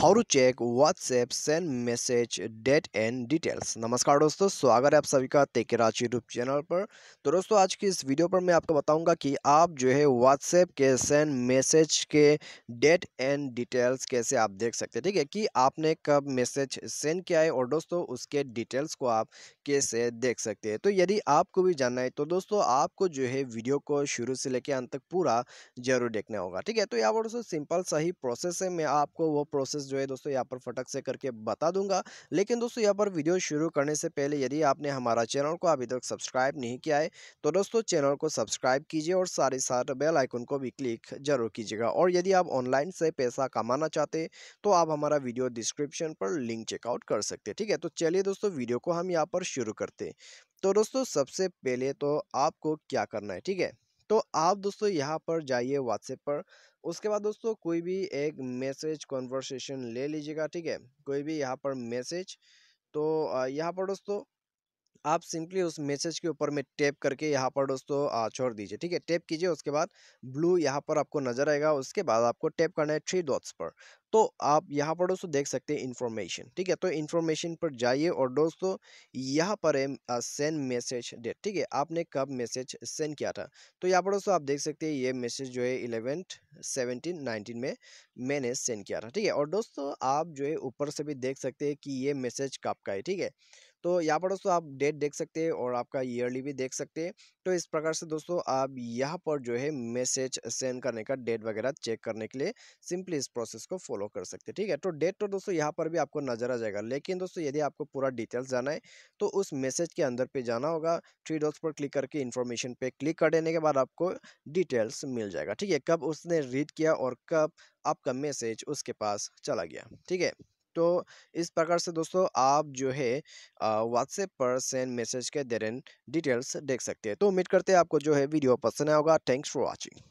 how to check WhatsApp send message date and details नमस्कार दोस्तों स्वागत है आप सभी का तेके राज यूट्यूब चैनल पर तो दोस्तों आज की इस वीडियो पर मैं आपको बताऊंगा कि आप जो है व्हाट्सएप के सेंड मैसेज के डेट एंड डिटेल्स कैसे आप देख सकते हैं ठीक है कि आपने कब मैसेज सेंड किया है और दोस्तों उसके डिटेल्स को आप कैसे देख सकते हैं तो यदि आपको भी जानना है तो दोस्तों आपको जो है वीडियो को शुरू से लेकर अंत तक पूरा जरूर देखना होगा ठीक है तो यहाँ पर दोस्तों सिंपल सा ही प्रोसेस है मैं आपको वो प्रोसेस जो है दोस्तों यहाँ पर फटक से करके बता दूंगा लेकिन दोस्तों यहाँ पर वीडियो शुरू करने से पहले यदि आपने हमारा चैनल को अभी तक सब्सक्राइब नहीं किया है तो दोस्तों चैनल को सब्सक्राइब कीजिए और सारे साथ बेल आइकन को भी क्लिक जरूर कीजिएगा और यदि आप ऑनलाइन से पैसा कमाना चाहते तो आप हमारा वीडियो डिस्क्रिप्शन पर लिंक चेकआउट कर सकते हैं ठीक है तो चलिए दोस्तों वीडियो को हम यहाँ पर शुरू करते तो दोस्तों सबसे पहले तो आपको क्या करना है ठीक है तो आप दोस्तों यहाँ पर जाइए व्हाट्सएप पर उसके बाद दोस्तों कोई भी एक मैसेज कॉन्वर्सेशन ले लीजिएगा ठीक है कोई भी यहाँ पर मैसेज तो यहाँ पर दोस्तों आप सिंपली उस मैसेज के ऊपर में टैप करके यहाँ पर दोस्तों छोड़ दीजिए ठीक है टैप कीजिए उसके बाद ब्लू यहाँ पर आपको नजर आएगा उसके बाद आपको टैप करना है थ्री डॉट्स पर तो आप यहाँ पर दोस्तों देख सकते हैं इन्फॉर्मेशन ठीक है तो इन्फॉर्मेशन पर जाइए और दोस्तों यहाँ पर है सेंड मैसेज डेट ठीक है आपने कब मैसेज सेंड किया था तो यहाँ पर दोस्तों आप देख सकते हैं ये मैसेज जो है इलेवेंथ सेवनटीन नाइनटीन में मैंने सेंड किया था ठीक है और दोस्तों आप जो है ऊपर से भी देख सकते हैं कि ये मैसेज कब का है ठीक है तो यहाँ पर दोस्तों आप डेट देख सकते हैं और आपका ईयरली भी देख सकते हैं तो इस प्रकार से दोस्तों आप यहाँ पर जो है मैसेज सेंड करने का डेट वगैरह चेक करने के लिए सिंपली इस प्रोसेस को फॉलो कर सकते हैं ठीक है तो डेट तो दोस्तों यहाँ पर भी आपको नजर आ जाएगा लेकिन दोस्तों यदि आपको पूरा डिटेल्स जाना है तो उस मैसेज के अंदर पे जाना होगा थ्री डॉट्स पर क्लिक करके इन्फॉर्मेशन पे क्लिक कर देने के बाद आपको डिटेल्स मिल जाएगा ठीक है कब उसने रीड किया और कब आपका मैसेज उसके पास चला गया ठीक है तो इस प्रकार से दोस्तों आप जो है व्हाट्सएप पर सेंड मैसेज के दरन डिटेल्स देख सकते हैं तो उम्मीद करते हैं आपको जो है वीडियो पसंद आया होगा थैंक्स फॉर वॉचिंग